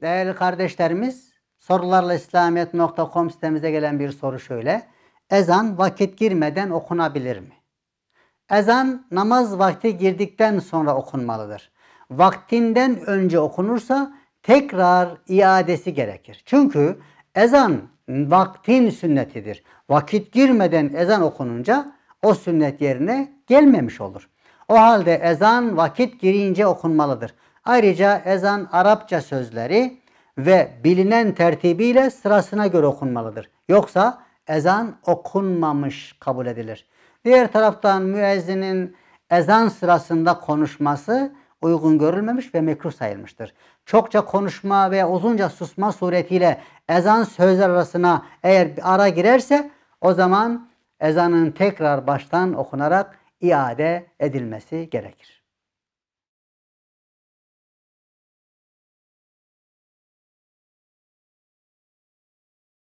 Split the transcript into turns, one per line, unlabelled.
Değerli kardeşlerimiz sorularlaislamiyet.com sitemize gelen bir soru şöyle. Ezan vakit girmeden okunabilir mi? Ezan namaz vakti girdikten sonra okunmalıdır. Vaktinden önce okunursa tekrar iadesi gerekir. Çünkü ezan vaktin sünnetidir. Vakit girmeden ezan okununca o sünnet yerine gelmemiş olur. O halde ezan vakit girince okunmalıdır. Ayrıca ezan Arapça sözleri ve bilinen tertibiyle sırasına göre okunmalıdır. Yoksa ezan okunmamış kabul edilir. Diğer taraftan müezzinin ezan sırasında konuşması uygun görülmemiş ve mekruh sayılmıştır. Çokça konuşma veya uzunca susma suretiyle ezan sözler arasına eğer bir ara girerse o zaman ezanın tekrar baştan okunarak iade edilmesi gerekir.